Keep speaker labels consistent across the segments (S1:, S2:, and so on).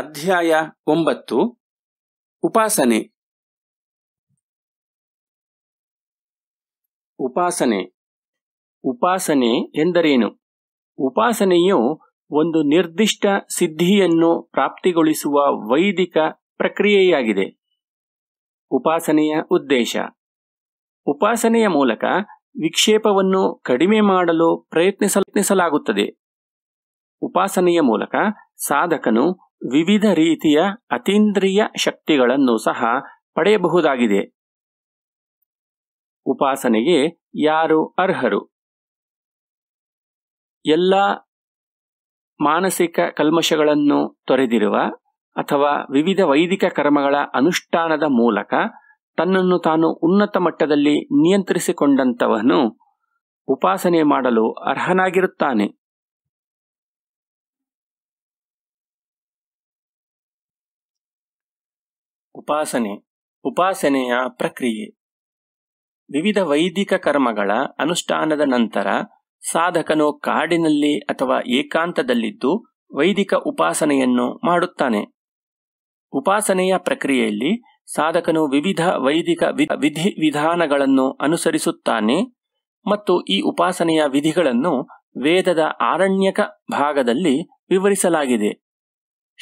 S1: ಅಧ್ಯಾಯ ಒಂಬತ್ತು ಉಪಾಸನೆ ಉಪಾಸನೆ
S2: ಉಪಾಸನೆ ಎಂದರೇನು ಉಪಾಸನೆಯು ಒಂದು ನಿರ್ದಿಷ್ಟ ಸಿದ್ಧಿಯನ್ನು ಪ್ರಾಪ್ತಿಗೊಳಿಸುವ ವೈದಿಕ ಪ್ರಕ್ರಿಯೆಯಾಗಿದೆ ಉಪಾಸನೆಯ ಉದ್ದೇಶ ಉಪಾಸನೆಯ ಮೂಲಕ ವಿಕ್ಷೇಪವನ್ನು ಕಡಿಮೆ ಮಾಡಲು ಪ್ರಯತ್ನಿಸಲಾಗುತ್ತದೆ ಉಪಾಸನೆಯ ಮೂಲಕ ಸಾಧಕನು ವಿವಿಧ ರೀತಿಯ ಅತೀಂದ್ರಿಯ ಶಕ್ತಿಗಳನ್ನು ಸಹ ಪಡೆಯಬಹುದಾಗಿದೆ ಉಪಾಸನೆಗೆ ಯಾರು ಅರ್ಹರು ಎಲ್ಲ ಮಾನಸಿಕ ಕಲ್ಮಶಗಳನ್ನು ತೊರೆದಿರುವ ಅಥವಾ ವಿವಿಧ ವೈದಿಕ ಕರ್ಮಗಳ ಅನುಷ್ಠಾನದ ಮೂಲಕ ತನ್ನನ್ನು ತಾನು ಉನ್ನತ ಮಟ್ಟದಲ್ಲಿ ನಿಯಂತ್ರಿಸಿಕೊಂಡಂತವನು ಉಪಾಸನೆ ಮಾಡಲು ಅರ್ಹನಾಗಿರುತ್ತಾನೆ ಉಪಾಸನೆ ಉಪಾಸನೆಯ ಪ್ರಕ್ರಿಯೆ ವಿವಿಧ ವೈದಿಕ ಕರ್ಮಗಳ ಅನುಷ್ಠಾನದ ನಂತರ ಸಾಧಕನು ಕಾಡಿನಲ್ಲಿ ಅಥವಾ ಏಕಾಂತದಲ್ಲಿದ್ದು ವೈದಿಕ ಉಪಾಸನೆಯನ್ನು ಮಾಡುತ್ತಾನೆ ಉಪಾಸನೆಯ ಪ್ರಕ್ರಿಯೆಯಲ್ಲಿ ಸಾಧಕನು ವಿವಿಧ ವೈದಿಕ ವಿಧಿ ವಿಧಾನಗಳನ್ನು ಅನುಸರಿಸುತ್ತಾನೆ ಮತ್ತು ಈ ಉಪಾಸನೆಯ ವಿಧಿಗಳನ್ನು ವೇದದ ಆರಣ್ಯಕ ಭಾಗದಲ್ಲಿ ವಿವರಿಸಲಾಗಿದೆ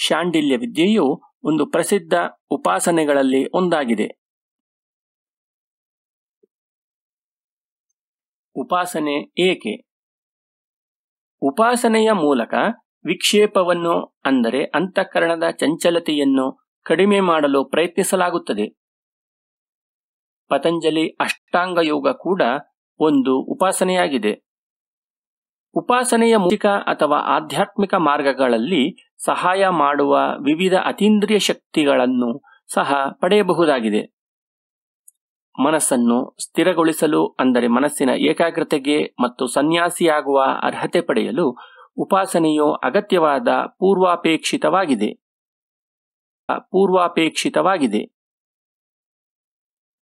S2: ಶಾಂಡಿಲ್ಯ ವಿದ್ಯೆಯು ಒಂದು ಪ್ರಸಿದ್ಧ ಉಪಾಸನೆಗಳಲ್ಲಿ ಒಂದಾಗಿದೆ ಉಪಾಸನೆ ಏಕೆ ಉಪಾಸನೆಯ ಮೂಲಕ ವಿಕ್ಷೇಪವನ್ನು ಅಂದರೆ ಅಂತಃಕರಣದ ಚಂಚಲತೆಯನ್ನು ಕಡಿಮೆ ಮಾಡಲು ಪ್ರಯತ್ನಿಸಲಾಗುತ್ತದೆ ಪತಂಜಲಿ ಅಷ್ಟಾಂಗ ಯೋಗ ಕೂಡ ಒಂದು ಉಪಾಸನೆಯಾಗಿದೆ ಉಪಾಸನೆಯ ಮೂಲಿಕ ಅಥವಾ ಆಧ್ಯಾತ್ಮಿಕ ಮಾರ್ಗಗಳಲ್ಲಿ ಸಹಾಯ ಮಾಡುವ ವಿವಿಧ ಅತೀಂದ್ರಿಯ ಶಕ್ತಿಗಳನ್ನು ಸಹ ಪಡೆಯಬಹುದಾಗಿದೆ ಮನಸ್ಸನ್ನು ಸ್ಥಿರಗೊಳಿಸಲು ಅಂದರೆ ಮನಸ್ಸಿನ ಏಕಾಗ್ರತೆಗೆ ಮತ್ತು ಸನ್ಯಾಸಿಯಾಗುವ ಅರ್ಹತೆ ಪಡೆಯಲು ಉಪಾಸನೆಯು ಅಗತ್ಯವಾದ ಪೂರ್ವಾಪೇಕ್ಷಿತವಾಗಿದೆ ಪೂರ್ವಾಪೇಕ್ಷಿತವಾಗಿದೆ